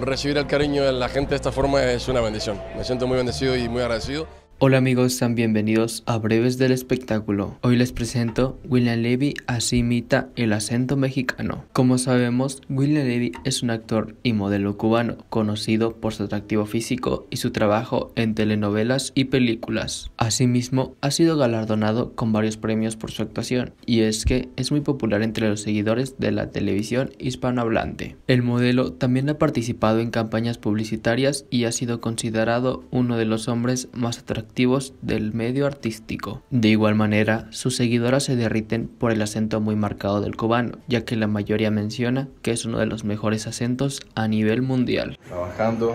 recibir el cariño de la gente de esta forma es una bendición. Me siento muy bendecido y muy agradecido. Hola amigos, sean bienvenidos a Breves del Espectáculo. Hoy les presento William Levy así imita el acento mexicano. Como sabemos, William Levy es un actor y modelo cubano, conocido por su atractivo físico y su trabajo en telenovelas y películas. Asimismo, ha sido galardonado con varios premios por su actuación, y es que es muy popular entre los seguidores de la televisión hispanohablante. El modelo también ha participado en campañas publicitarias y ha sido considerado uno de los hombres más atractivos del medio artístico. De igual manera, sus seguidoras se derriten por el acento muy marcado del cubano, ya que la mayoría menciona que es uno de los mejores acentos a nivel mundial. Trabajando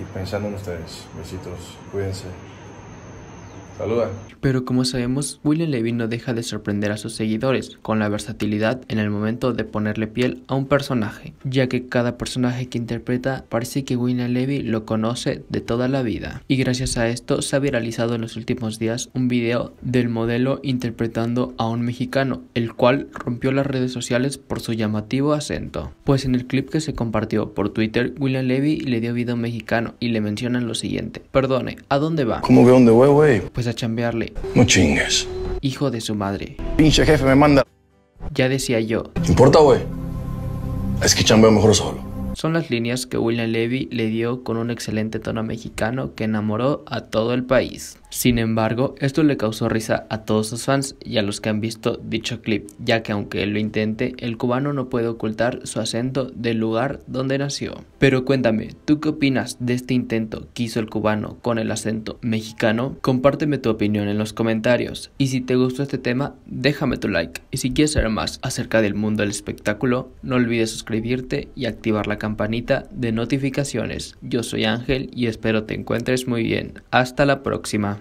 y pensando en ustedes. Besitos, cuídense. Pero como sabemos, William Levy no deja de sorprender a sus seguidores con la versatilidad en el momento de ponerle piel a un personaje, ya que cada personaje que interpreta parece que William Levy lo conoce de toda la vida. Y gracias a esto se ha viralizado en los últimos días un video del modelo interpretando a un mexicano, el cual rompió las redes sociales por su llamativo acento. Pues en el clip que se compartió por Twitter, William Levy le dio vida a un mexicano y le mencionan lo siguiente. Perdone, ¿a dónde va? ¿Cómo ve dónde voy, güey? Pues a chambearle. No chingues. Hijo de su madre. Pinche jefe me manda. Ya decía yo. importa, güey? Es que chambeo mejor solo son las líneas que William Levy le dio con un excelente tono mexicano que enamoró a todo el país. Sin embargo, esto le causó risa a todos sus fans y a los que han visto dicho clip, ya que aunque él lo intente, el cubano no puede ocultar su acento del lugar donde nació. Pero cuéntame, ¿tú qué opinas de este intento que hizo el cubano con el acento mexicano? Compárteme tu opinión en los comentarios y si te gustó este tema, déjame tu like. Y si quieres saber más acerca del mundo del espectáculo, no olvides suscribirte y activar la campanita campanita de notificaciones. Yo soy Ángel y espero te encuentres muy bien. Hasta la próxima.